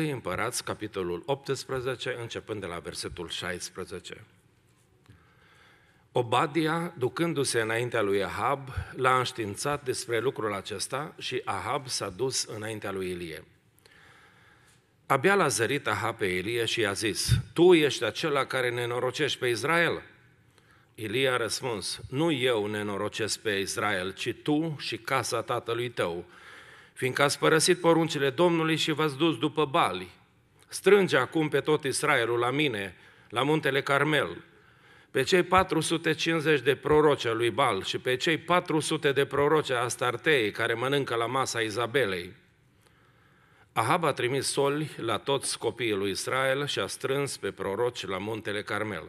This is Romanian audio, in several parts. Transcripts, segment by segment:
1 Împărați, capitolul 18, începând de la versetul 16. Obadia, ducându-se înaintea lui Ahab, l-a înștiințat despre lucrul acesta și Ahab s-a dus înaintea lui Ilie. Abia l-a zărit Ahab pe Ilie și i-a zis, Tu ești acela care nenorocești pe Israel?" Ilie a răspuns, Nu eu nenorocesc pe Israel, ci tu și casa tatălui tău, fiindcă ați părăsit poruncile Domnului și v-ați dus după Bali. Strânge acum pe tot Israelul la mine, la muntele Carmel, pe cei 450 de proroce lui Bal și pe cei 400 de proroce a Astartei care mănâncă la masa Izabelei. Ahab a trimis soli la toți copiii lui Israel și a strâns pe proroci la muntele Carmel.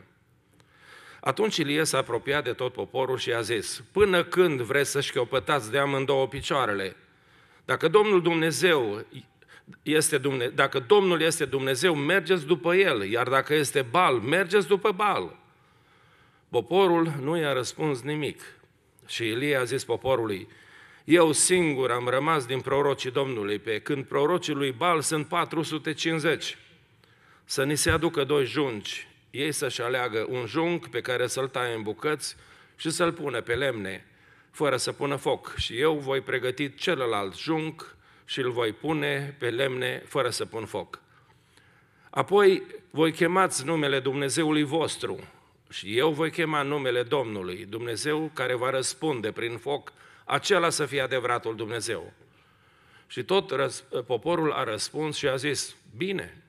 Atunci Ilie s-a apropiat de tot poporul și a zis, Până când vreți să și șchiopătați de amândouă picioarele? Dacă Domnul Dumnezeu este Dumne... dacă Domnul este Dumnezeu, mergeți după El, iar dacă este Bal, mergeți după Bal. Poporul nu i-a răspuns nimic. Și Ilie a zis poporului, eu singur am rămas din prorocii Domnului, pe când prorocii lui Bal sunt 450. Să ni se aducă doi junci, ei să-și aleagă un junc pe care să-l taie în bucăți și să-l pune pe lemne fără să pună foc, și eu voi pregăti celălalt junc și îl voi pune pe lemne fără să pun foc. Apoi voi chemați numele Dumnezeului vostru și eu voi chema numele Domnului, Dumnezeu care va răspunde prin foc, acela să fie adevăratul Dumnezeu. Și tot poporul a răspuns și a zis, bine.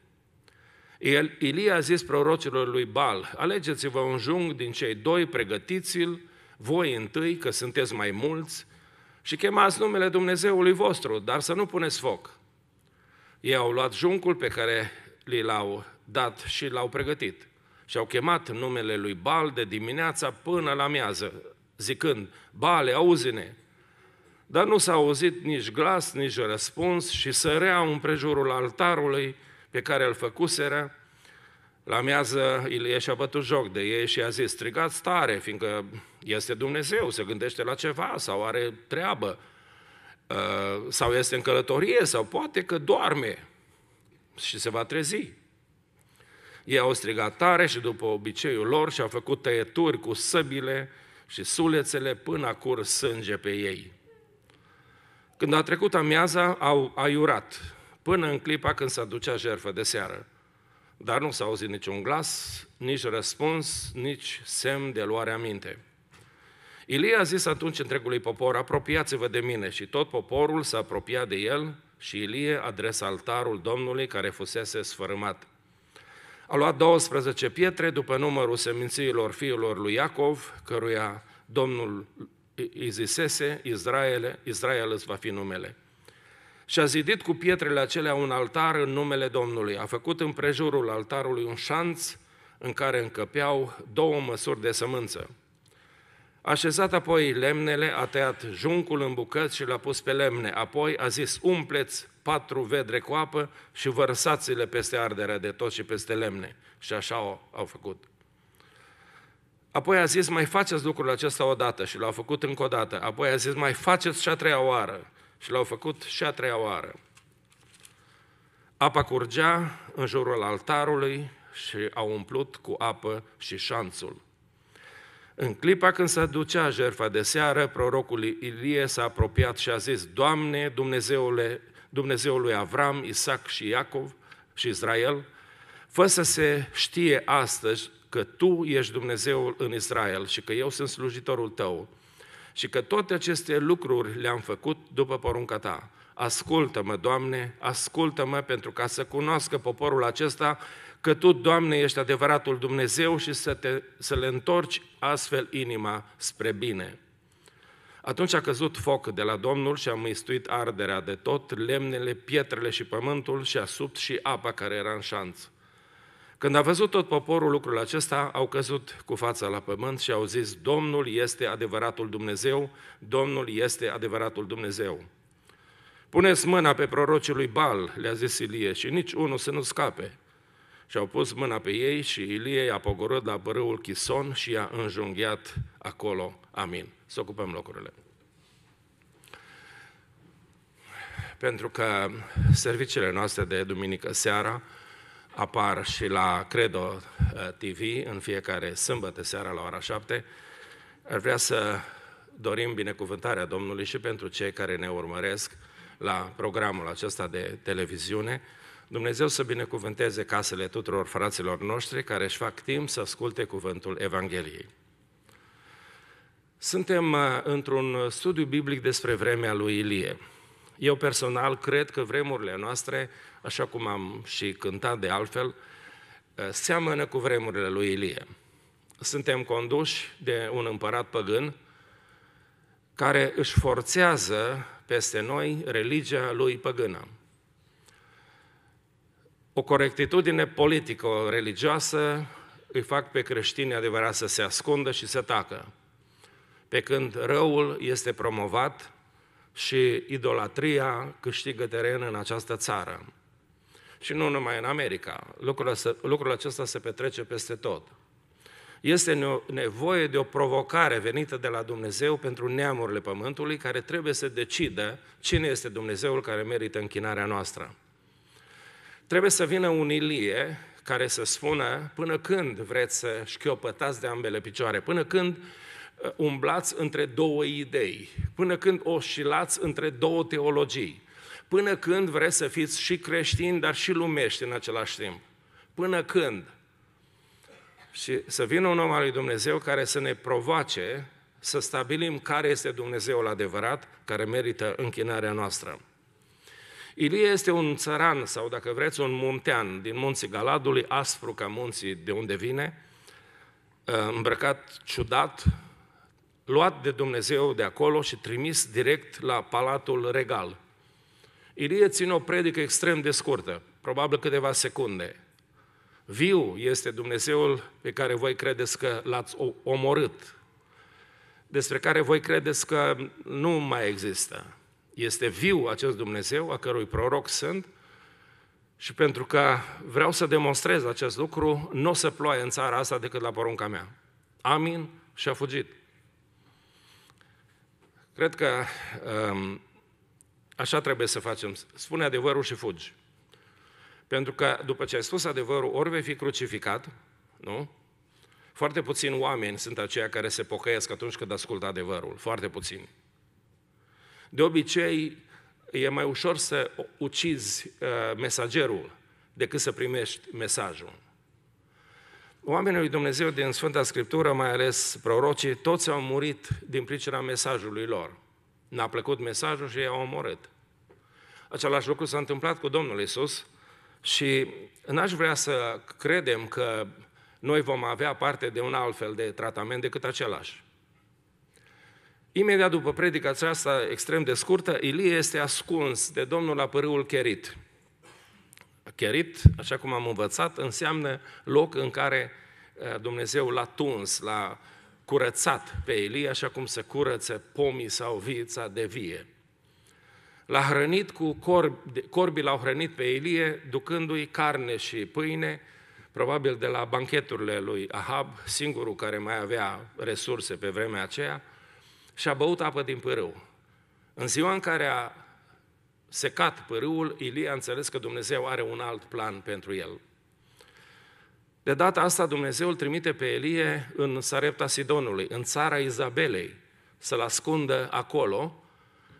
El, Ilie a zis prorocilor lui Bal, alegeți-vă un jung din cei doi, pregătiți-l voi întâi, că sunteți mai mulți, și chemați numele Dumnezeului vostru, dar să nu puneți foc. Ei au luat juncul pe care li l-au dat și l-au pregătit și au chemat numele lui Bal de dimineața până la miază, zicând, Bale, auzi-ne! Dar nu s-a auzit nici glas, nici răspuns și săreau împrejurul altarului pe care îl făcuseră la miază Ilie și-a bătut joc de ei și a zis, strigați tare, fiindcă este Dumnezeu, se gândește la ceva sau are treabă, ă, sau este în călătorie, sau poate că doarme și se va trezi. Ei au strigat tare și după obiceiul lor și-au făcut tăieturi cu săbile și sulețele până a curs sânge pe ei. Când a trecut amiaza, au aiurat, până în clipa când s-a ducea jertfă de seară. Dar nu s-a auzit niciun glas, nici răspuns, nici semn de luare aminte. Ilie a zis atunci întregului popor, apropiați-vă de mine și tot poporul s-a apropiat de el și Ilie adresa altarul Domnului care fusese sfărâmat. A luat 12 pietre după numărul semințiilor fiilor lui Iacov, căruia Domnul îi zisese, Israele, Israel îți va fi numele. Și a zidit cu pietrele acelea un altar în numele Domnului. A făcut în prejurul altarului un șanț în care încăpeau două măsuri de sămânță. A așezat apoi lemnele, a tăiat juncul în bucăți și l-a pus pe lemne. Apoi a zis, umpleți patru vedre cu apă și vărsați-le peste arderea de tot și peste lemne. Și așa au făcut. Apoi a zis, mai faceți lucrul acesta o dată și l-au făcut încă o dată. Apoi a zis, mai faceți și a treia oară și l-au făcut și a treia oară. Apa curgea în jurul altarului și au umplut cu apă și șanțul. În clipa când se ducea jertfa de seară, prorocul Ilie s-a apropiat și a zis, Doamne, Dumnezeule, Dumnezeul lui Avram, Isaac și Iacov și Israel, fă să se știe astăzi că Tu ești Dumnezeul în Israel și că eu sunt slujitorul Tău și că toate aceste lucruri le-am făcut după porunca ta. Ascultă-mă, Doamne, ascultă-mă pentru ca să cunoască poporul acesta că Tu, Doamne, ești adevăratul Dumnezeu și să, te, să le întorci astfel inima spre bine. Atunci a căzut foc de la Domnul și a mâistuit arderea de tot, lemnele, pietrele și pământul și subt și apa care era în șanță. Când a văzut tot poporul lucrul acesta, au căzut cu fața la pământ și au zis, Domnul este adevăratul Dumnezeu, Domnul este adevăratul Dumnezeu. Puneți mâna pe prorocii lui Bal, le-a zis Ilie, și nici unul să nu scape. Și au pus mâna pe ei și Ilie i-a pogorât la bărâul Chison și i-a înjunghiat acolo. Amin. Să ocupăm locurile. Pentru că serviciile noastre de duminică seara apar și la Credo eh, TV în fiecare sâmbătă seara la ora 7. Ar vrea să dorim binecuvântarea Domnului și pentru cei care ne urmăresc la programul acesta de televiziune. Dumnezeu să binecuvânteze casele tuturor fraților noștri care își fac timp să asculte cuvântul Evangheliei. Suntem eh, într-un studiu biblic despre vremea lui Ilie. Eu personal cred că vremurile noastre, așa cum am și cântat de altfel, eh, seamănă cu vremurile lui Ilie. Suntem conduși de un împărat păgân care își forțează peste noi religia lui păgână. O corectitudine politică religioasă îi fac pe creștini adevărat să se ascundă și să tacă, pe când răul este promovat și idolatria câștigă teren în această țară. Și nu numai în America, lucrul, lucrul acesta se petrece peste tot. Este nevoie de o provocare venită de la Dumnezeu pentru neamurile pământului care trebuie să decidă cine este Dumnezeul care merită închinarea noastră. Trebuie să vină un Ilie care să spună până când vreți să șchiopătați de ambele picioare, până când Uh, umblați între două idei, până când oscilați între două teologii, până când vreți să fiți și creștini, dar și lumești în același timp. Până când? Și să vină un om al lui Dumnezeu care să ne provoace să stabilim care este Dumnezeul adevărat, care merită închinarea noastră. Ilie este un țăran, sau dacă vreți, un muntean din munții Galadului, aspru ca munții de unde vine, uh, îmbrăcat ciudat, luat de Dumnezeu de acolo și trimis direct la Palatul Regal. Ilie ține o predică extrem de scurtă, probabil câteva secunde. Viu este Dumnezeul pe care voi credeți că l-ați omorât, despre care voi credeți că nu mai există. Este viu acest Dumnezeu, a cărui proroc sunt, și pentru că vreau să demonstrez acest lucru, nu o să ploaie în țara asta decât la porunca mea. Amin și a fugit. Cred că um, așa trebuie să facem. Spune adevărul și fugi. Pentru că după ce ai spus adevărul, ori vei fi crucificat, nu? Foarte puțini oameni sunt aceia care se pocăiesc atunci când ascultă adevărul. Foarte puțini. De obicei, e mai ușor să ucizi uh, mesagerul decât să primești mesajul. Oamenii lui Dumnezeu din Sfânta Scriptură, mai ales prorocii, toți au murit din pricina mesajului lor. N-a plăcut mesajul și i-au omorât. Același lucru s-a întâmplat cu Domnul Isus și n-aș vrea să credem că noi vom avea parte de un alt fel de tratament decât același. Imediat după predica aceasta extrem de scurtă, Ilie este ascuns de Domnul la pârâul Cherit. Cherit, așa cum am învățat, înseamnă loc în care eh, Dumnezeu l-a tuns, l-a curățat pe Elie, așa cum se curăță pomii sau vița de vie. L-a hrănit cu corbi, corbii l-au hrănit pe Elie, ducându-i carne și pâine, probabil de la bancheturile lui Ahab, singurul care mai avea resurse pe vremea aceea, și a băut apă din pârâu. În ziua în care a secat pârâul, Ilie a înțeles că Dumnezeu are un alt plan pentru el. De data asta Dumnezeu îl trimite pe Elie în Sarepta Sidonului, în țara Izabelei, să-l ascundă acolo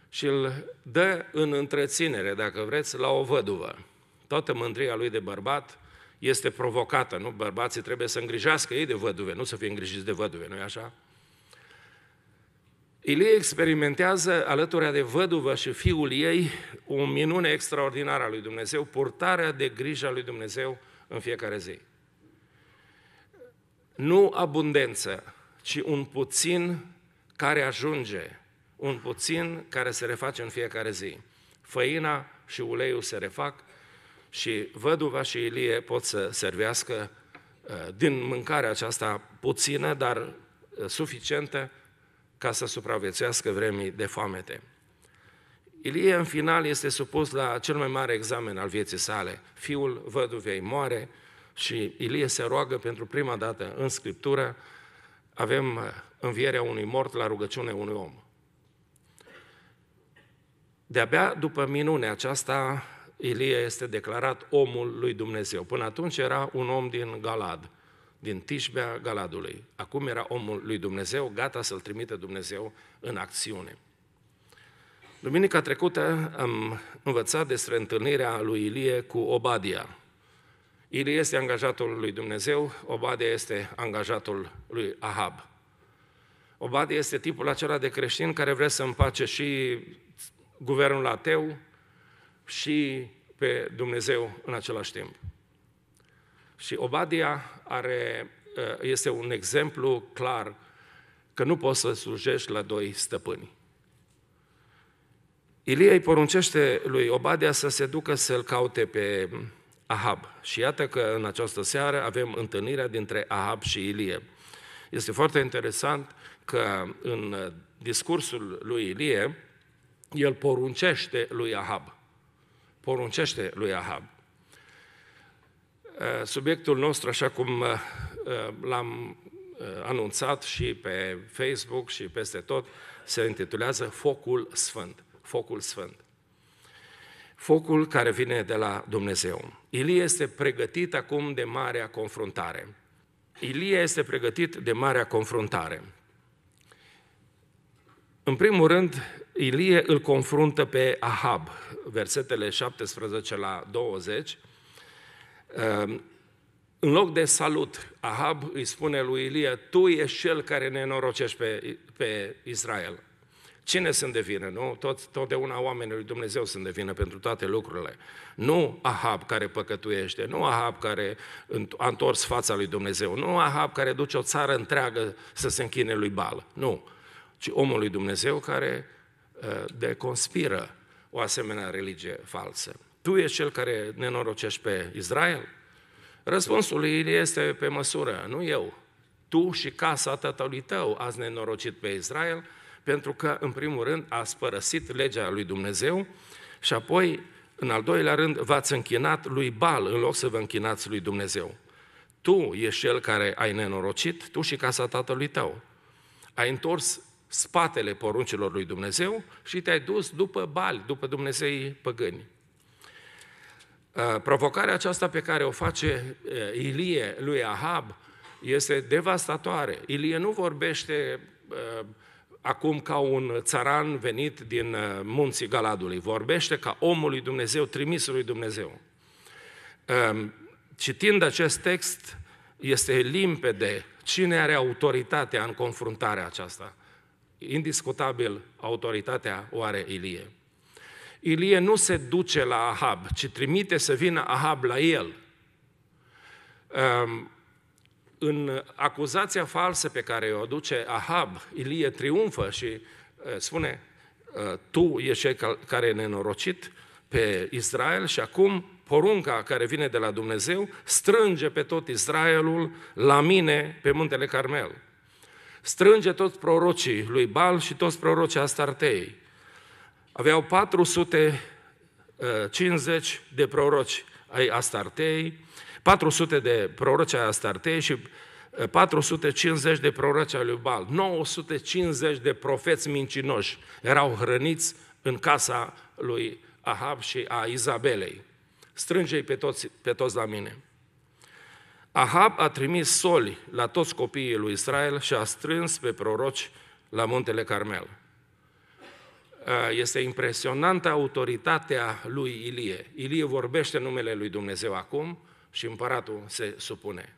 și îl dă în întreținere, dacă vreți, la o văduvă. Toată mândria lui de bărbat este provocată, nu? Bărbații trebuie să îngrijească ei de văduve, nu să fie îngrijiți de văduve, nu-i așa? Ilie experimentează alături de văduvă și fiul ei o minune extraordinară a lui Dumnezeu, purtarea de grijă a lui Dumnezeu în fiecare zi. Nu abundență, ci un puțin care ajunge, un puțin care se reface în fiecare zi. Făina și uleiul se refac și văduva și Ilie pot să servească uh, din mâncarea aceasta puțină, dar uh, suficientă, ca să supraviețuiască vremii de foamete. Ilie, în final, este supus la cel mai mare examen al vieții sale. Fiul văduvei moare și Ilie se roagă pentru prima dată în Scriptură. Avem uh, învierea unui mort la rugăciune unui om. De-abia după minunea aceasta, Ilie este declarat omul lui Dumnezeu. Până atunci era un om din Galad din Tișbea Galadului. Acum era omul lui Dumnezeu, gata să-l trimite Dumnezeu în acțiune. Duminica trecută am învățat despre întâlnirea lui Ilie cu Obadia. Ilie este angajatul lui Dumnezeu, Obadia este angajatul lui Ahab. Obadia este tipul acela de creștin care vrea să împace și guvernul ateu și pe Dumnezeu în același timp. Și Obadia are, uh, este un exemplu clar că nu poți să slujești la doi stăpâni. Ilie îi poruncește lui Obadia să se ducă să-l caute pe Ahab. Și iată că în această seară avem întâlnirea dintre Ahab și Ilie. Este foarte interesant că în discursul lui Ilie, el poruncește lui Ahab. Poruncește lui Ahab. Eh, subiectul nostru, așa cum eh, eh, l-am anunțat și pe Facebook și peste tot, se intitulează Focul Sfânt. Focul Sfânt. Focul care vine de la Dumnezeu. Ilie este pregătit acum de marea confruntare. Ilie este pregătit de marea confruntare. În primul rând, Ilie îl confruntă pe Ahab, versetele 17 la 20, Ehm, în loc de salut, Ahab îi spune lui Ilie, tu ești cel care ne norocești pe, pe Israel. Cine sunt de vină, nu? Tot, totdeauna oamenii lui Dumnezeu sunt de vină pentru toate lucrurile. Nu Ahab care păcătuiește, nu Ahab care a întors fața lui Dumnezeu, nu Ahab care duce o țară întreagă să se închine lui Bal, nu. Ci omul lui Dumnezeu care eh, deconspiră o asemenea religie falsă tu ești cel care nenorocești pe Israel? Răspunsul lui este pe măsură, nu eu. Tu și casa tatălui tău ați nenorocit pe Israel, pentru că, în primul rând, ați părăsit legea lui Dumnezeu și apoi, în al doilea rând, v-ați închinat lui Bal în loc să vă închinați lui Dumnezeu. Tu ești cel care ai nenorocit, tu și casa tatălui tău. Ai întors spatele poruncilor lui Dumnezeu și te-ai dus după Bali, după Dumnezeii păgâni. Uh, provocarea aceasta pe care o face uh, Ilie lui Ahab este devastatoare. Ilie nu vorbește uh, acum ca un țaran venit din munții Galadului, vorbește ca omul lui Dumnezeu, trimisul lui Dumnezeu. Um, citind acest text, este limpede cine are autoritatea în confruntarea aceasta. Indiscutabil, autoritatea o are Ilie. Ilie nu se duce la Ahab, ci trimite să vină Ahab la el. Ehm, în acuzația falsă pe care o aduce Ahab, Ilie triumfă și spune, tu ești cel care e nenorocit pe Israel și acum porunca care vine de la Dumnezeu strânge pe tot Israelul la mine pe muntele Carmel. Strânge toți prorocii lui Bal și toți prorocii Astartei Aveau 450 ă, de proroci ai Astartei, 400 de proroci ai Astartei și 450 ă, de proroci ai lui Bal, 950 de profeți mincinoși erau hrăniți în casa lui Ahab și a Izabelei. Strânge-i pe toți, pe toți la mine. Ahab a trimis soli la toți copiii lui Israel și a strâns pe proroci la muntele Carmel. Uh, este impresionantă autoritatea lui Ilie. Ilie vorbește numele lui Dumnezeu acum și împăratul se supune.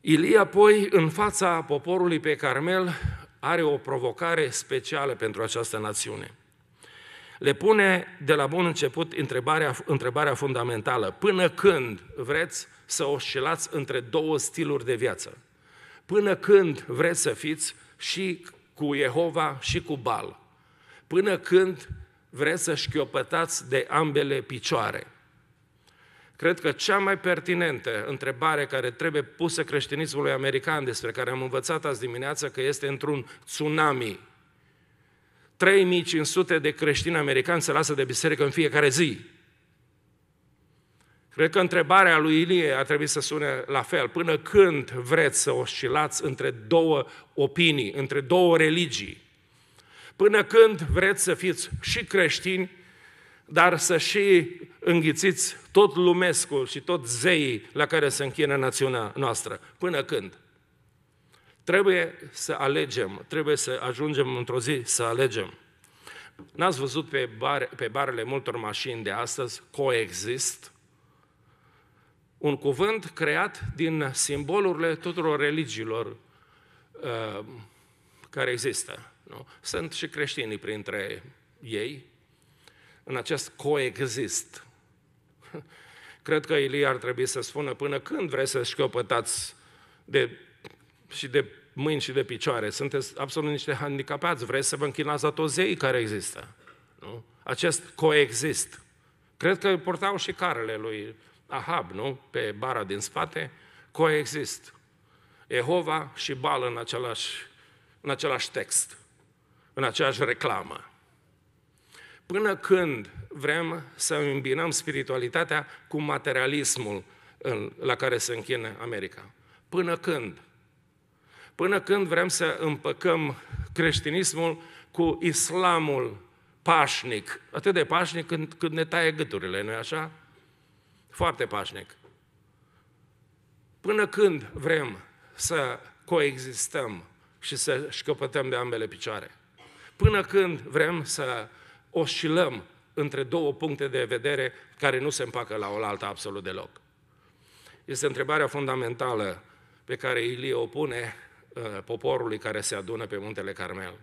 Ilie apoi, în fața poporului pe Carmel, are o provocare specială pentru această națiune. Le pune de la bun început întrebarea, întrebarea fundamentală. Până când vreți să oscilați între două stiluri de viață? Până când vreți să fiți și cu Jehova și cu Bal, până când vreți să șchiopătați de ambele picioare. Cred că cea mai pertinentă întrebare care trebuie pusă creștinismului american, despre care am învățat azi dimineață că este într-un tsunami, 3500 de creștini americani se lasă de biserică în fiecare zi. Cred că întrebarea lui Ilie a trebuit să sune la fel. Până când vreți să oscilați între două opinii, între două religii? Până când vreți să fiți și creștini, dar să și înghițiți tot lumescul și tot zeii la care se închină națiunea noastră? Până când? Trebuie să alegem, trebuie să ajungem într-o zi să alegem. N-ați văzut pe, bar, pe barele multor mașini de astăzi coexist? un cuvânt creat din simbolurile tuturor religiilor uh, care există. Nu? Sunt și creștinii printre ei, în acest coexist. Cred că Ilie ar trebui să spună până când vreți să șchiopătați de, și de mâini și de picioare. Sunteți absolut niște handicapați, vreți să vă închinați la toți zeii care există. Nu? Acest coexist. Cred că portau și carele lui Ahab, nu? Pe bara din spate, coexist. Ehova și Bal în același, în același text, în aceeași reclamă. Până când vrem să îmbinăm spiritualitatea cu materialismul în, la care se închine America? Până când? Până când vrem să împăcăm creștinismul cu islamul pașnic, atât de pașnic când, când ne taie gâturile, nu-i așa? Foarte pașnic. Până când vrem să coexistăm și să șcăpătăm de ambele picioare? Până când vrem să oscilăm între două puncte de vedere care nu se împacă la oaltă absolut deloc? Este întrebarea fundamentală pe care Ilie o pune uh, poporului care se adună pe muntele Carmel.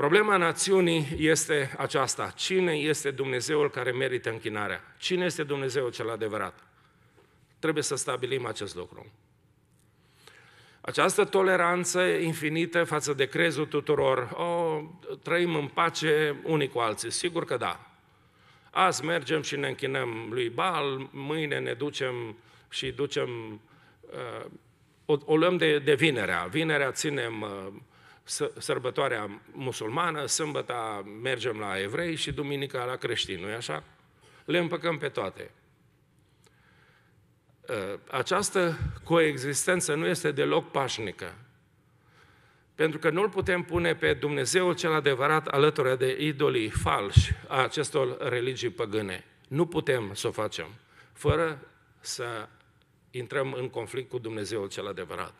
Problema națiunii este aceasta. Cine este Dumnezeul care merită închinarea? Cine este Dumnezeul cel adevărat? Trebuie să stabilim acest lucru. Această toleranță infinită față de crezul tuturor, o, trăim în pace unii cu alții, sigur că da. Azi mergem și ne închinăm lui Bal, mâine ne ducem și ducem, uh, o, o luăm de, de vinerea. Vinerea ținem uh, sărbătoarea musulmană, sâmbăta mergem la evrei și duminica la creștini, nu-i așa? Le împăcăm pe toate. Ă, această coexistență nu este deloc pașnică. Pentru că nu-L putem pune pe Dumnezeul cel adevărat alături de idolii falși a acestor religii păgâne. Nu putem să o facem fără să intrăm în conflict cu Dumnezeul cel adevărat.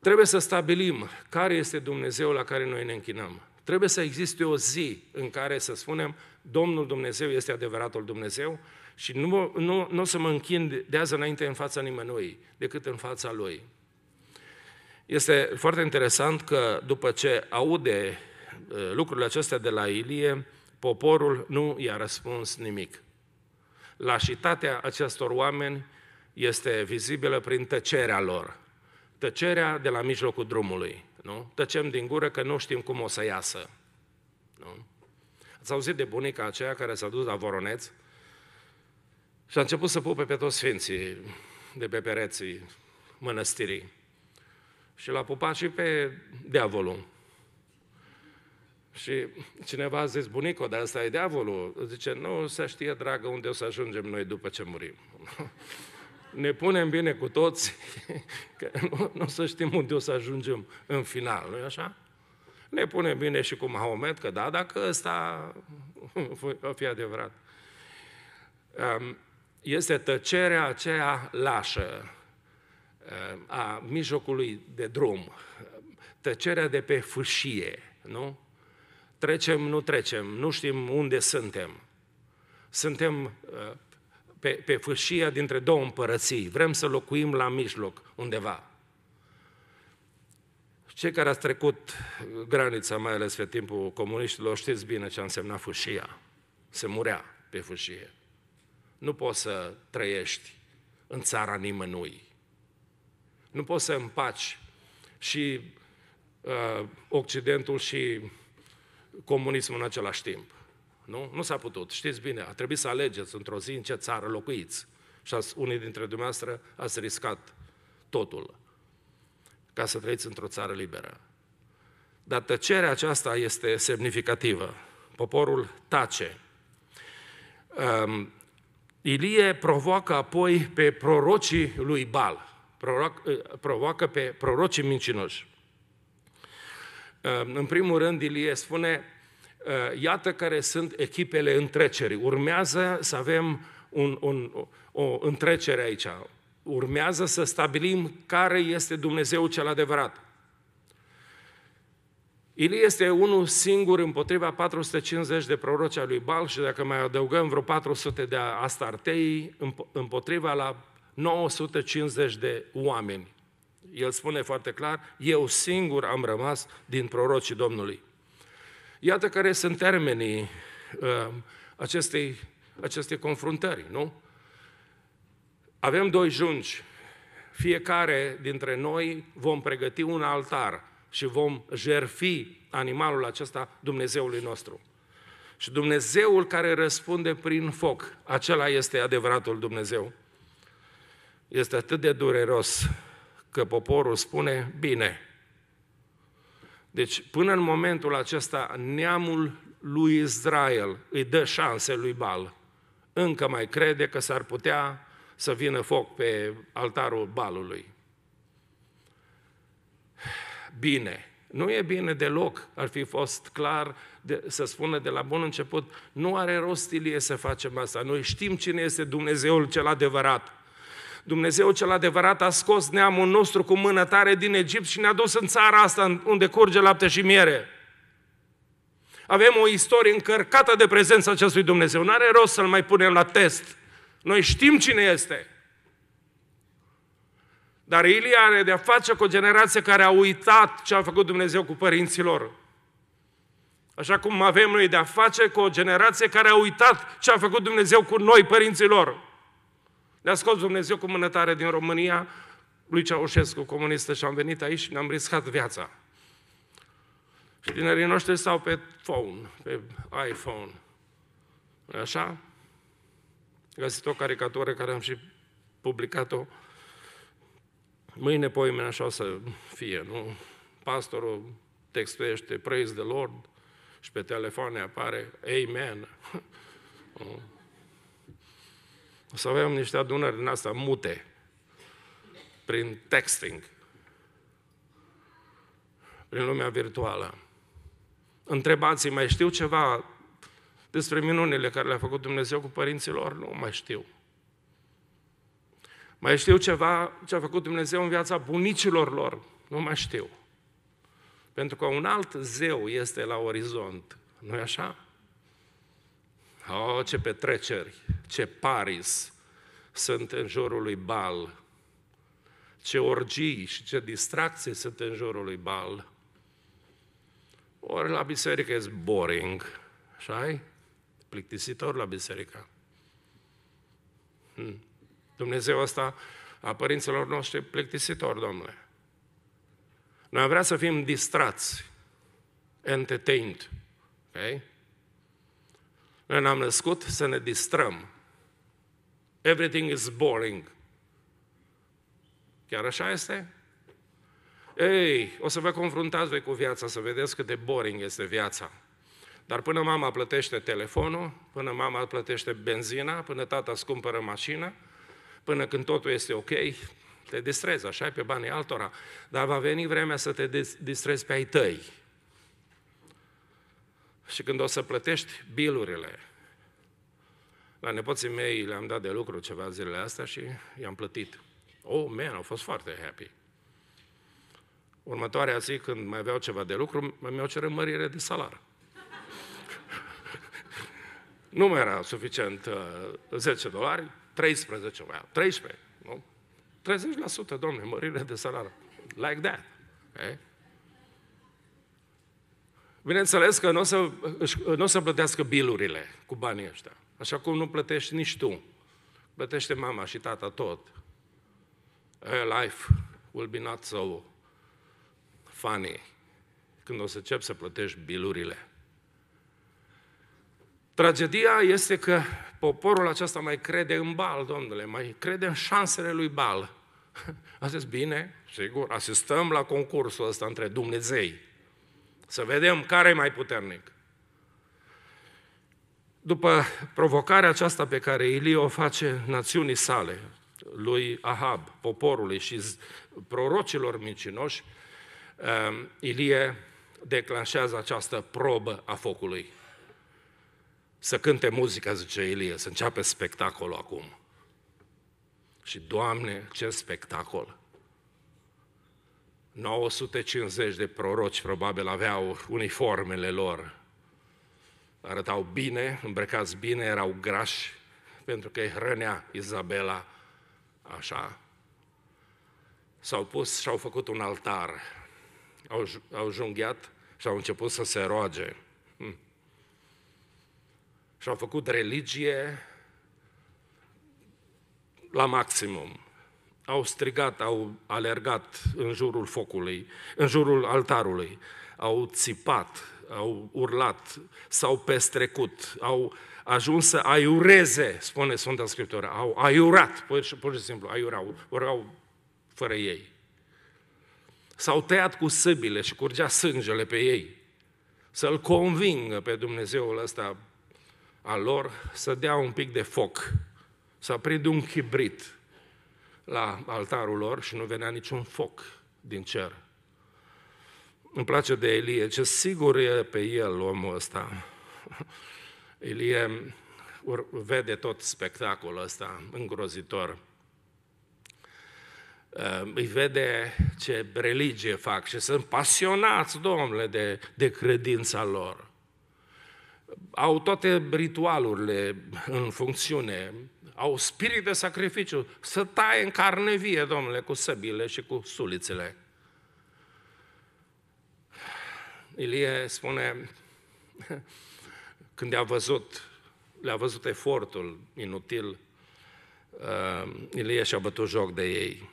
Trebuie să stabilim care este Dumnezeu la care noi ne închinăm. Trebuie să existe o zi în care să spunem Domnul Dumnezeu este adevăratul Dumnezeu și nu, nu, nu o să mă închin de azi înainte în fața nimănui, decât în fața Lui. Este foarte interesant că după ce aude uh, lucrurile acestea de la Ilie, poporul nu i-a răspuns nimic. Lașitatea acestor oameni este vizibilă prin tăcerea lor. Tăcerea de la mijlocul drumului, nu? Tăcem din gură că nu știm cum o să iasă, nu? Ați auzit de bunica aceea care s-a dus la Voroneț și a început să pupe pe toți sfinții de pe pereții mănăstirii. Și l-a pupat și pe diavolul. Și cineva a zis, bunico, dar ăsta e diavolul. Zice, nu se știe, dragă, unde o să ajungem noi după ce murim. ne punem bine cu toți, că nu, nu să știm unde o să ajungem în final, nu-i așa? Ne punem bine și cu Mahomet, că da, dacă ăsta o fi adevărat. Este tăcerea aceea lașă a mijlocului de drum, tăcerea de pe fâșie, nu? Trecem, nu trecem, nu știm unde suntem. Suntem uh, pe, pe fâșia dintre două împărății. Vrem să locuim la mijloc, undeva. Cei care ați trecut granița, mai ales pe timpul comuniștilor, știți bine ce a însemnat fâșia. Se murea pe fâșie. Nu poți să trăiești în țara nimănui. Nu poți să împaci și uh, Occidentul și comunismul în același timp nu? Nu s-a putut, știți bine, a trebuit să alegeți într-o zi în ce țară locuiți. Și ați, unii dintre dumneavoastră ați riscat totul ca să trăiți într-o țară liberă. Dar tăcerea aceasta este semnificativă. Poporul tace. Um, Ilie provoacă apoi pe prorocii lui Bal, eh, provoacă pe prorocii mincinoși. Um, în primul rând, Ilie spune, Eh, iată care sunt echipele întrecerii. Urmează să avem un, un, o, întrecere aici. Urmează să stabilim care este Dumnezeu cel adevărat. Ilie este unul singur împotriva 450 de proroci al lui Bal și dacă mai adăugăm vreo 400 de astartei, împotriva la 950 de oameni. El spune foarte clar, eu singur am rămas din prorocii Domnului. Iată care sunt termenii uh, acestei, acestei confruntări, nu? Avem doi junci. Fiecare dintre noi vom pregăti un altar și vom jerfi animalul acesta Dumnezeului nostru. Și Dumnezeul care răspunde prin foc, acela este adevăratul Dumnezeu. Este atât de dureros că poporul spune, bine, deci, până în momentul acesta, neamul lui Israel îi dă șanse lui Bal. Încă mai crede că s-ar putea să vină foc pe altarul Balului. Bine, nu e bine deloc, ar fi fost clar de, să spună de la bun început, nu are rost Ilie să facem asta, noi știm cine este Dumnezeul cel adevărat. Dumnezeu cel adevărat a scos neamul nostru cu mână tare din Egipt și ne-a dus în țara asta unde curge lapte și miere. Avem o istorie încărcată de prezența acestui Dumnezeu. Nu are rost să-L mai punem la test. Noi știm cine este. Dar Ilie are de-a face cu o generație care a uitat ce a făcut Dumnezeu cu părinților. Așa cum avem noi de-a face cu o generație care a uitat ce a făcut Dumnezeu cu noi, părinților. Ne-a scos Dumnezeu cu mânătare din România, lui Ceaușescu, comunistă, și am venit aici și ne-am riscat viața. Și tinerii noștri stau pe phone, pe iPhone. Așa? Găsit o caricatură care am și publicat-o. Mâine, poimene, așa o să fie, nu? Pastorul textuiește Praise the Lord și pe telefon apare Amen. O să aveam niște adunări din asta mute, prin texting, prin lumea virtuală. Întrebați, mai știu ceva despre minunile care le-a făcut Dumnezeu cu părinților? Nu mai știu. Mai știu ceva ce a făcut Dumnezeu în viața bunicilor lor? Nu mai știu. Pentru că un alt zeu este la orizont, nu-i așa? Oh, ce petreceri, ce Paris sunt în jurul lui Bal, ce orgii și ce distracții sunt în jurul lui Bal. Ori la biserică e boring, așa Plictisitor la biserică. Hmm. Dumnezeu ăsta a părinților noștri plictisitor, domnule. Noi am vrea să fim distrați, entertained, okay? Noi ne-am născut să ne distrăm. Everything is boring. Chiar așa este? Ei, o să vă confruntați voi cu viața, să vedeți cât de boring este viața. Dar până mama plătește telefonul, până mama plătește benzina, până tata îți cumpără mașina, până când totul este ok, te distrezi, așa pe banii altora. Dar va veni vremea să te distrezi pe ai tăi. Și când o să plătești bilurile, la nepoții mei le-am dat de lucru ceva zilele astea și i-am plătit. Oh, man, au fost foarte happy. Următoarea zi, când mai aveau ceva de lucru, mi-au cerut mărire de salar. nu mai era suficient uh, 10 dolari, 13, mai 13, nu? 30%, domnule, mărire de salar. Like that. Okay? Eh? Bineînțeles că nu o să, nu o să plătească bilurile cu banii ăștia, așa cum nu plătești nici tu. Plătește mama și tata tot. Her life will be not so funny când o să începi să plătești bilurile. Tragedia este că poporul acesta mai crede în bal, domnule, mai crede în șansele lui bal. A zis, bine, sigur, asistăm la concursul ăsta între Dumnezei. Să vedem care e mai puternic. După provocarea aceasta pe care Ilie o face națiunii sale, lui Ahab, poporului și prorocilor mincinoși, ehm, Ilie declanșează această probă a focului. Să cânte muzica, zice Ilie, să înceapă spectacolul acum. Și, Doamne, ce spectacol! 950 de proroci probabil aveau uniformele lor. Arătau bine, îmbrăcați bine, erau grași, pentru că îi hrănea Izabela așa. S-au pus și au făcut un altar. Au, au junghiat și au început să se roage. Hm. Și au făcut religie la maximum au strigat, au alergat în jurul focului, în jurul altarului, au țipat, au urlat, s-au pestrecut, au ajuns să aiureze, spune Sfânta Scriptură, au aiurat, pur și, pur și simplu, aiurau, urau fără ei. S-au tăiat cu săbile și curgea sângele pe ei, să-L convingă pe Dumnezeul ăsta al lor să dea un pic de foc, să aprinde un chibrit, la altarul lor și nu venea niciun foc din cer. Îmi place de Elie, ce sigur e pe el omul ăsta. Elie vede tot spectacolul ăsta îngrozitor. Uh, îi vede ce religie fac și sunt pasionați, domnule, de, de credința lor. Au toate ritualurile în funcțiune, au spirit de sacrificiu, să taie în carne vie, domnule, cu săbile și cu sulițele. Ilie spune, când a văzut, le-a văzut efortul inutil, uh, Ilie și-a bătut joc de ei.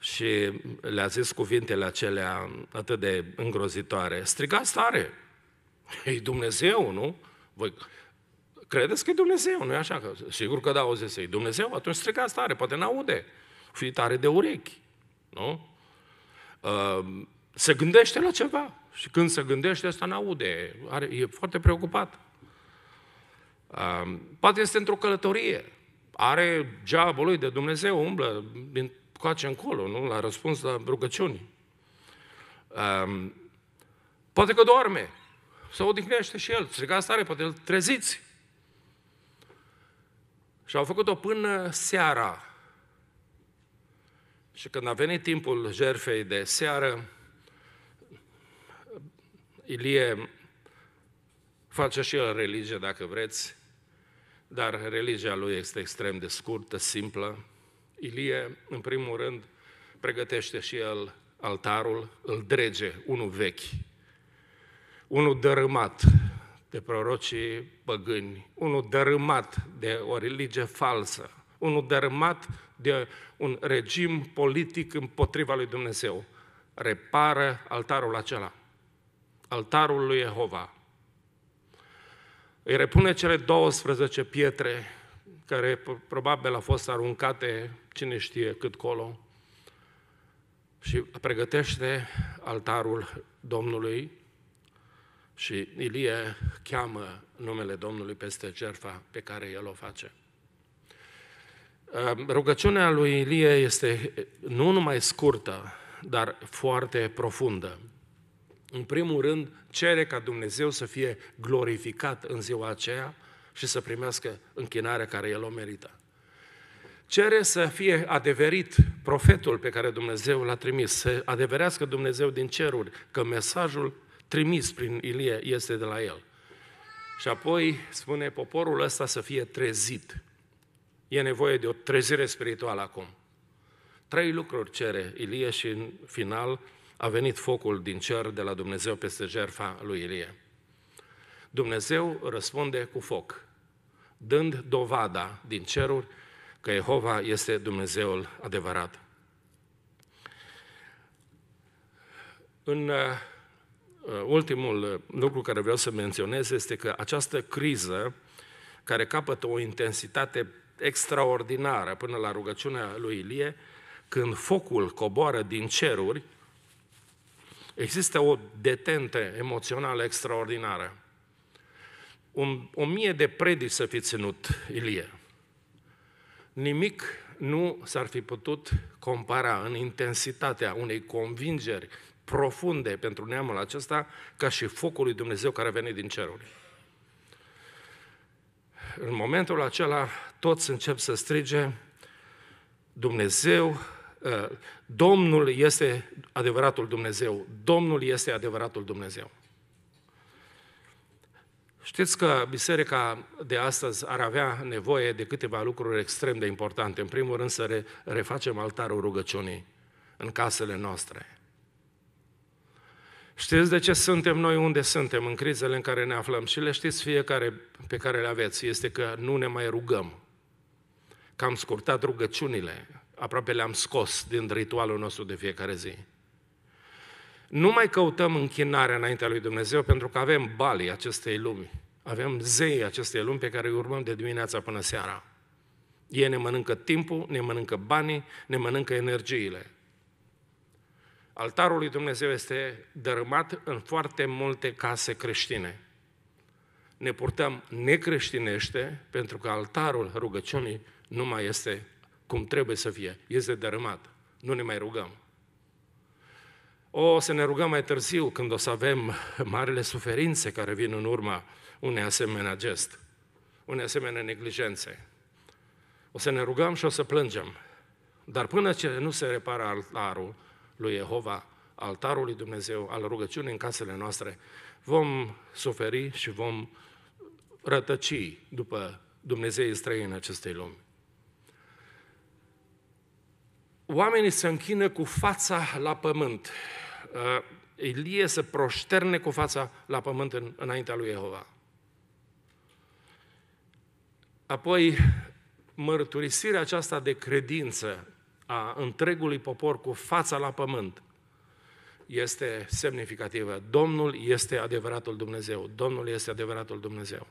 Și le-a zis cuvintele acelea atât de îngrozitoare. Strigați tare! Ei, Dumnezeu, nu? Voi, Credeți că e Dumnezeu, nu e așa? Că, sigur că da, o zis, e Dumnezeu, atunci strigați tare, poate n-aude. Fii tare de urechi, nu? Ehm, se gândește la ceva și când se gândește, asta n-aude, Are, e foarte preocupat. Ehm, poate este într-o călătorie, are geabul lui de Dumnezeu, umblă din coace încolo, nu? La răspuns la rugăciuni. Ehm, poate că doarme, să odihnește și el. Strigați tare, poate îl treziți. Și au făcut-o până seara. Și când a venit timpul jerfei de seară, Ilie face și el religie, dacă vreți, dar religia lui este extrem de scurtă, simplă. Ilie, în primul rând, pregătește și el altarul, îl drege, unul vechi, unul dărâmat, de prorocii păgâni, unul dărâmat de o religie falsă, unul dărâmat de un regim politic împotriva lui Dumnezeu. Repară altarul acela, altarul lui Jehova. Îi repune cele 12 pietre care probabil au fost aruncate cine știe cât colo și pregătește altarul Domnului și Ilie cheamă numele Domnului peste cerfa pe care el o face. Rugăciunea lui Ilie este nu numai scurtă, dar foarte profundă. În primul rând, cere ca Dumnezeu să fie glorificat în ziua aceea și să primească închinarea care el o merită. Cere să fie adeverit profetul pe care Dumnezeu l-a trimis, să adeverească Dumnezeu din ceruri că mesajul trimis prin Ilie este de la el. Și apoi spune, poporul ăsta să fie trezit. E nevoie de o trezire spirituală acum. Trei lucruri cere Ilie și în final a venit focul din cer de la Dumnezeu peste jertfa lui Ilie. Dumnezeu răspunde cu foc, dând dovada din ceruri că Jehova este Dumnezeul adevărat. În uh, Uh, ultimul uh, lucru care vreau să menționez este că această criză, care capătă o intensitate extraordinară până la rugăciunea lui Ilie, când focul coboară din ceruri, există o detentă emoțională extraordinară. Un, o mie de predici să fi ținut Ilie. Nimic nu s-ar fi putut compara în intensitatea unei convingeri profunde pentru neamul acesta, ca și focul lui Dumnezeu care a venit din ceruri. În momentul acela, toți încep să strige, Dumnezeu, ă, Domnul este adevăratul Dumnezeu, Domnul este adevăratul Dumnezeu. Știți că biserica de astăzi ar avea nevoie de câteva lucruri extrem de importante. În primul rând să refacem altarul rugăciunii în casele noastre. Știți de ce suntem noi unde suntem în crizele în care ne aflăm și le știți fiecare pe care le aveți, este că nu ne mai rugăm. Că am scurtat rugăciunile, aproape le-am scos din ritualul nostru de fiecare zi. Nu mai căutăm închinarea înaintea lui Dumnezeu pentru că avem balii acestei lumi. Avem zei acestei lumi pe care îi urmăm de dimineața până seara. Ei ne mănâncă timpul, ne mănâncă banii, ne mănâncă energiile. Altarul lui Dumnezeu este dărâmat în foarte multe case creștine. Ne purtăm necreștinește pentru că altarul rugăciunii nu mai este cum trebuie să fie, este dărâmat. Nu ne mai rugăm. O să ne rugăm mai târziu când o să avem marile suferințe care vin în urma unei asemenea gest, unei asemenea neglijențe. O să ne rugăm și o să plângem. Dar până ce nu se repară altarul, lui Jehova, altarul lui Dumnezeu, al rugăciunii în casele noastre, vom suferi și vom rătăci după străin străini acestei lumi. Oamenii se închină cu fața la pământ. Uh, Elie se proșterne cu fața la pământ înaintea lui Jehova. Apoi, mărturisirea aceasta de credință a întregului popor cu fața la pământ este semnificativă. Domnul este adevăratul Dumnezeu. Domnul este adevăratul Dumnezeu.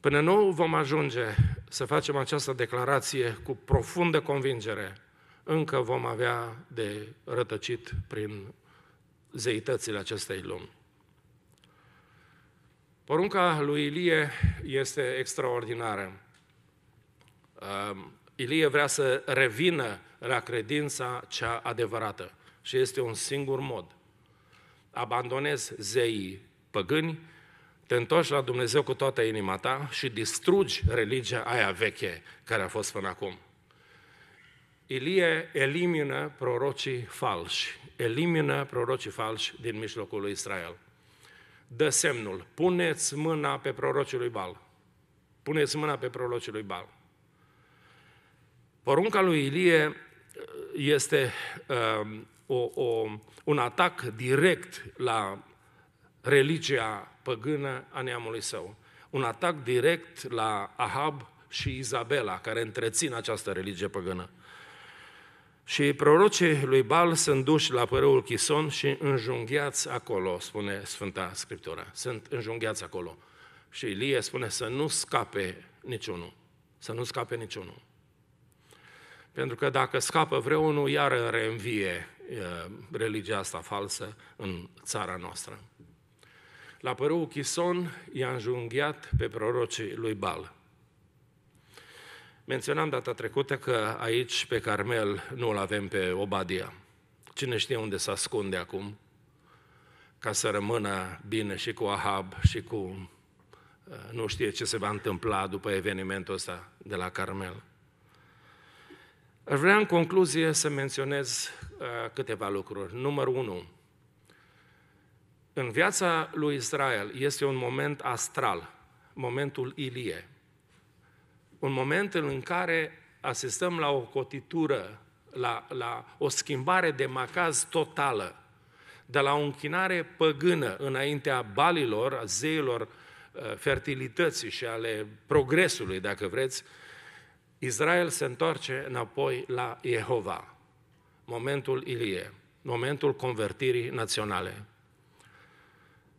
Până nu vom ajunge să facem această declarație cu profundă convingere, încă vom avea de rătăcit prin zeitățile acestei lumi. Porunca lui Ilie este extraordinară. Ilie vrea să revină la credința cea adevărată. Și este un singur mod. Abandonezi zeii păgâni, te întorci la Dumnezeu cu toată inima ta și distrugi religia aia veche care a fost până acum. Ilie elimină prorocii falși, elimină prorocii falși din mijlocul lui Israel. Dă semnul, puneți mâna pe prorocii lui Bal. Puneți mâna pe prorocii lui Bal. Porunca lui Ilie uh, este um, o, o, un atac direct la religia păgână a neamului său. Un atac direct la Ahab și Izabela, care întrețin această religie păgână. Și prorocii lui Bal sunt duși la părâul Chison și înjungheați acolo, spune Sfânta Scriptură. Sunt înjungheați acolo. Și Ilie spune să nu scape niciunul. Să nu scape niciunul. Pentru că dacă scapă vreunul, iară reînvie religia asta falsă în țara noastră. La părul Chison i-a înjunghiat pe prorocii lui Bal. Menționam data trecută că aici pe Carmel nu-l avem pe Obadia. Cine știe unde se ascunde acum, ca să rămână bine și cu Ahab și cu nu știe ce se va întâmpla după evenimentul ăsta de la Carmel. Aș vrea în concluzie să menționez uh, câteva lucruri. Numărul 1. În viața lui Israel este un moment astral, momentul Ilie. Un moment în care asistăm la o cotitură, la, la o schimbare de macaz totală, de la o închinare păgână înaintea balilor, a zeilor uh, fertilității și ale progresului, dacă vreți, Israel se întoarce înapoi la Jehova, momentul Ilie, momentul convertirii naționale.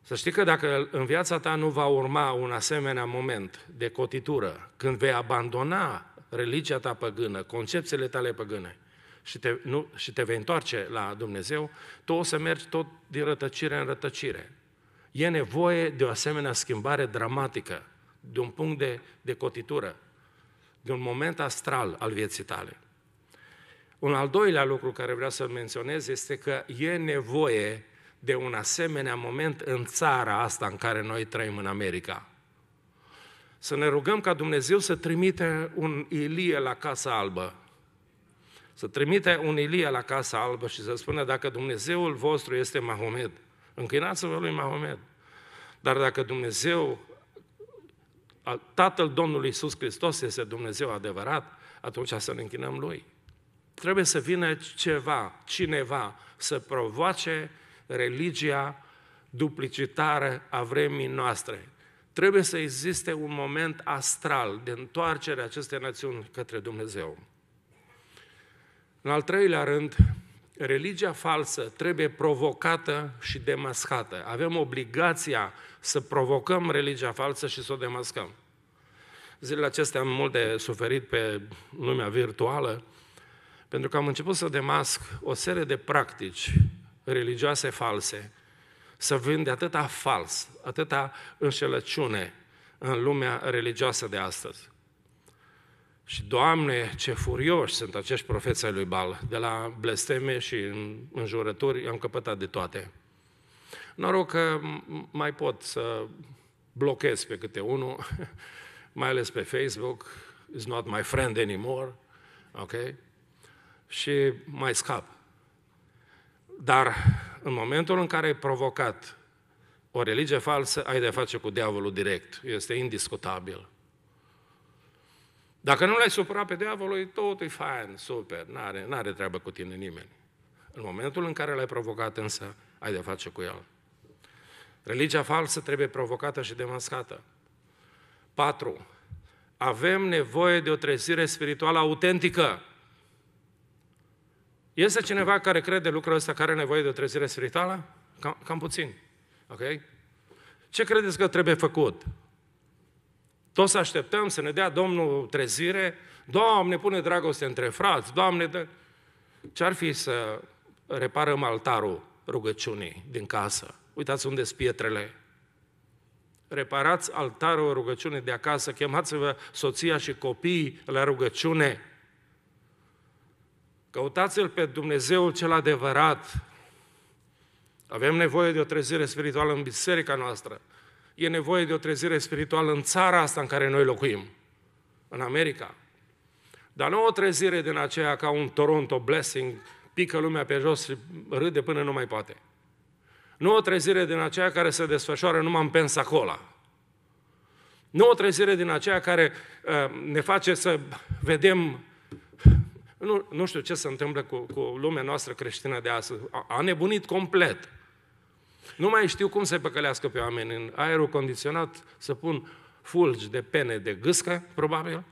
Să știi că dacă în viața ta nu va urma un asemenea moment de cotitură, când vei abandona religia ta păgână, concepțiile tale păgâne și te, nu, și te vei întoarce la Dumnezeu, tu o să mergi tot din rătăcire în rătăcire. E nevoie de o asemenea schimbare dramatică, de un punct de, de cotitură de un moment astral al vieții tale. Un al doilea lucru care vreau să menționez este că e nevoie de un asemenea moment în țara asta în care noi trăim în America. Să ne rugăm ca Dumnezeu să trimite un Ilie la Casa Albă. Să trimite un Ilie la Casa Albă și să spună dacă Dumnezeul vostru este Mahomed, închinați vă lui Mahomed. Dar dacă Dumnezeu Tatăl Domnului Isus Hristos este Dumnezeu adevărat, atunci să ne închinăm Lui. Trebuie să vină ceva, cineva, să provoace religia duplicitară a vremii noastre. Trebuie să existe un moment astral de întoarcere acestei națiuni către Dumnezeu. În al treilea rând, religia falsă trebuie provocată și demascată. Avem obligația să provocăm religia falsă și să o demascăm. Zilele acestea am mult de suferit pe lumea virtuală, pentru că am început să demasc o serie de practici religioase false, să vând de atâta fals, atâta înșelăciune în lumea religioasă de astăzi. Și, Doamne, ce furioși sunt acești profeți ai lui Bal. De la blesteme și înjurături am căpătat de toate. Noroc că mai pot să blochez pe câte unul, mai ales pe Facebook, is not my friend anymore, ok? Și mai scap. Dar în momentul în care ai provocat o religie falsă, ai de face cu diavolul direct. Este indiscutabil. Dacă nu l-ai supărat pe diavolul, tot e fain, super, n-are, n-are treabă cu tine nimeni. În momentul în care l-ai provocat însă, ai de face cu el. Religia falsă trebuie provocată și demascată. 4. Avem nevoie de o trezire spirituală autentică. Este cineva care crede lucrul ăsta, care are nevoie de o trezire spirituală? Cam, cam puțin. Ok? Ce credeți că trebuie făcut? Toți așteptăm să ne dea Domnul trezire, Doamne, pune dragoste între frați, Doamne, dă... Ce-ar fi să reparăm altarul rugăciunii din casă? Uitați unde sunt pietrele. Reparați altarul rugăciunii de acasă, chemați-vă soția și copiii la rugăciune. Căutați-L pe Dumnezeul cel adevărat. Avem nevoie de o trezire spirituală în biserica noastră e nevoie de o trezire spirituală în țara asta în care noi locuim, în America. Dar nu o trezire din aceea ca un Toronto Blessing, pică lumea pe jos și râde până nu mai poate. Nu o trezire din aceea care se desfășoară numai în Pensacola. Nu o trezire din aceea care uh, ne face să vedem nu, nu știu ce se întâmplă cu, cu lumea noastră creștină de astăzi. A, a nebunit complet. Nu mai știu cum să păcălească pe oameni în aerul condiționat, să pun fulgi de pene de gâscă, probabil,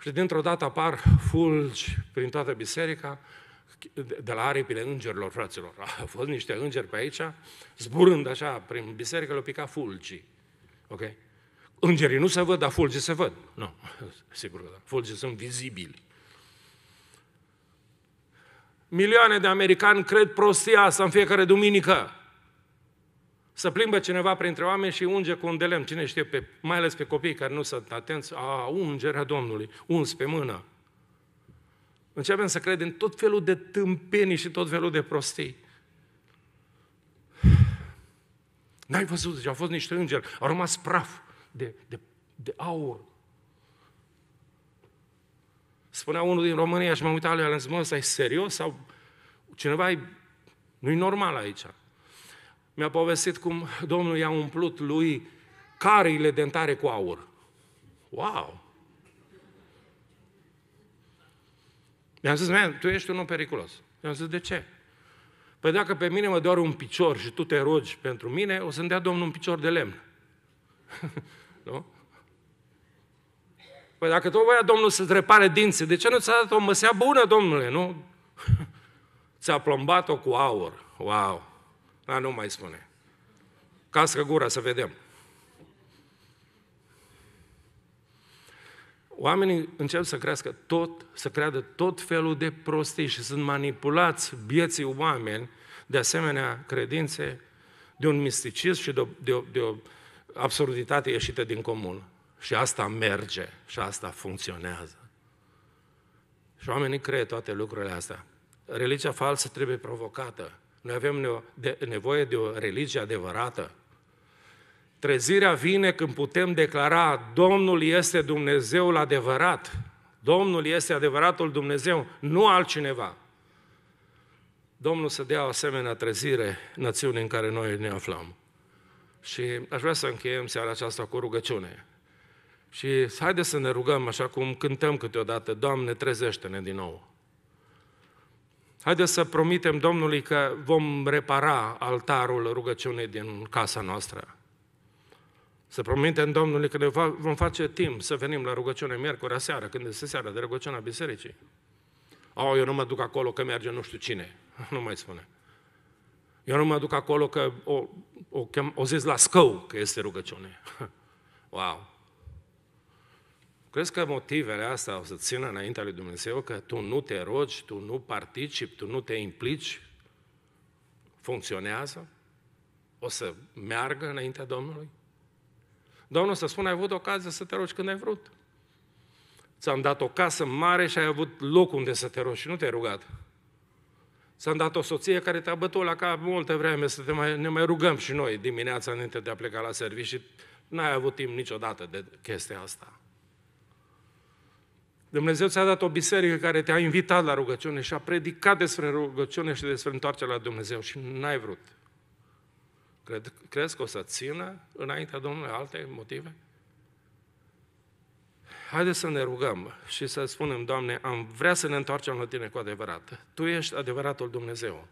și dintr-o dată apar fulgi prin toată biserica, de la aripile îngerilor, fraților. Au fost niște îngeri pe aici, zburând așa prin biserică, le-au picat fulgii. Ok? Îngerii nu se văd, dar fulgii se văd. Nu, sigur că da. Fulgii sunt vizibili. Milioane de americani cred prostia asta în fiecare duminică. Să plimbă cineva printre oameni și unge cu un de lemn, cine știe, pe, mai ales pe copii care nu sunt atenți, a, ungerea Domnului, uns pe mână. Începem să credem tot felul de tâmpenii și tot felul de prostii. N-ai văzut, deci au fost niște îngeri, au rămas praf de, de, de aur. Spunea unul din România și m-am uitat la el, am zis, mă, ăsta e serios? Sau cineva e... nu-i normal aici mi-a povestit cum Domnul i-a umplut lui carile dentare cu aur. Wow! Mi-am zis, man, tu ești un om periculos. mi am zis, de ce? Păi dacă pe mine mă doar un picior și tu te rogi pentru mine, o să-mi dea Domnul un picior de lemn. nu? Păi dacă tot voia Domnul să-ți repare dinții, de ce nu ți-a dat o măsea bună, Domnule, nu? Ți-a plombat-o cu aur. Wow! A, nu mai spune. Cască gura să vedem. Oamenii încep să crească tot, să creadă tot felul de prostii și sunt manipulați vieții oameni de asemenea credințe de un misticism și de o, de, o, de o absurditate ieșită din comun. Și asta merge și asta funcționează. Și oamenii cred toate lucrurile astea. Religia falsă trebuie provocată. Noi avem nevoie de o religie adevărată. Trezirea vine când putem declara Domnul este Dumnezeul adevărat. Domnul este adevăratul Dumnezeu, nu altcineva. Domnul să dea o asemenea trezire națiunii în care noi ne aflăm. Și aș vrea să încheiem seara aceasta cu rugăciune. Și haideți să ne rugăm așa cum cântăm câteodată, Doamne, trezește-ne din nou. Haideți să promitem Domnului că vom repara altarul rugăciunii din casa noastră. Să promitem Domnului că ne vom face timp să venim la rugăciune miercuri seară, când este seara de rugăciunea bisericii. Au, eu nu mă duc acolo că merge nu știu cine. Nu mai spune. Eu nu mă duc acolo că o, o, o, o zis la scău că este rugăciune. Wow! Crezi că motivele astea o să țină înaintea lui Dumnezeu că tu nu te rogi, tu nu participi, tu nu te implici? Funcționează? O să meargă înaintea Domnului? Domnul să spună, ai avut ocazia să te rogi când ai vrut. Ți-am dat o casă mare și ai avut loc unde să te rogi și nu te-ai rugat. Ți-am dat o soție care te-a bătut la cap multă vreme să te mai, ne mai rugăm și noi dimineața înainte de a pleca la serviciu și n-ai avut timp niciodată de chestia asta. Dumnezeu ți-a dat o biserică care te-a invitat la rugăciune și a predicat despre rugăciune și despre întoarcerea la Dumnezeu și n-ai vrut. Cred, crezi că o să țină înaintea Domnului alte motive? Haideți să ne rugăm și să spunem, Doamne, am vrea să ne întoarcem la Tine cu adevărat. Tu ești adevăratul Dumnezeu.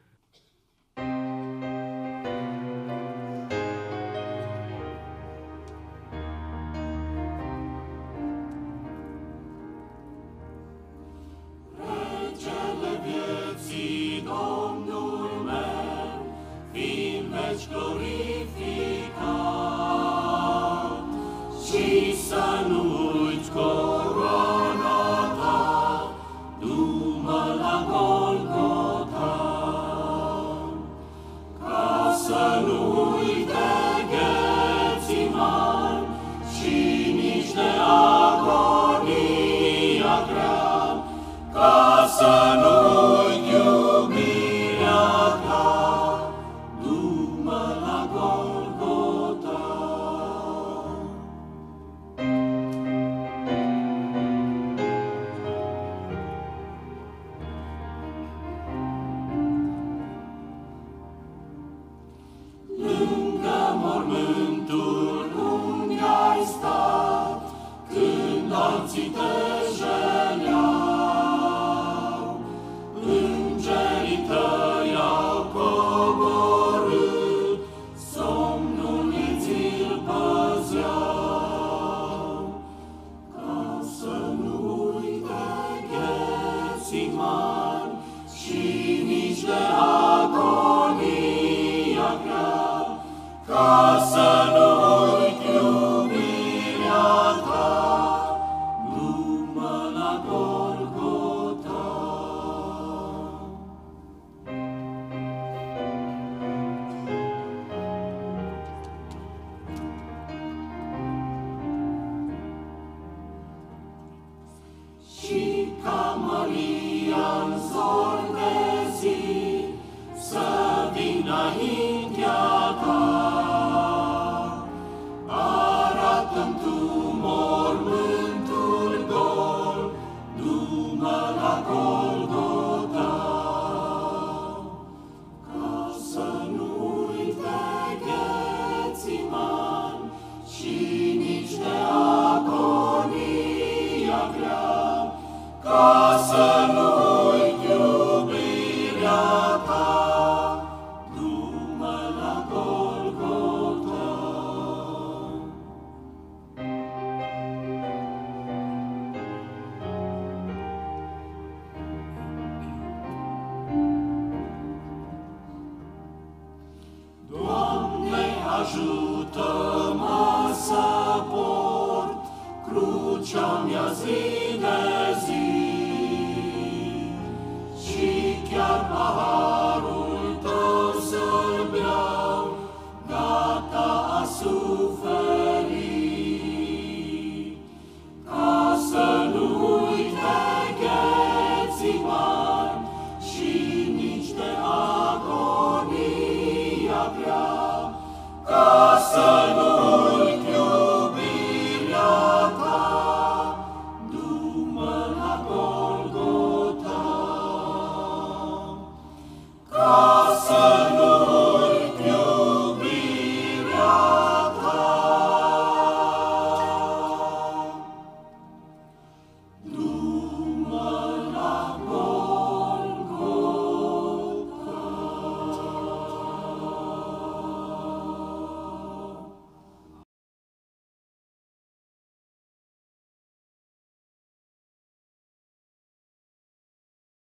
Ci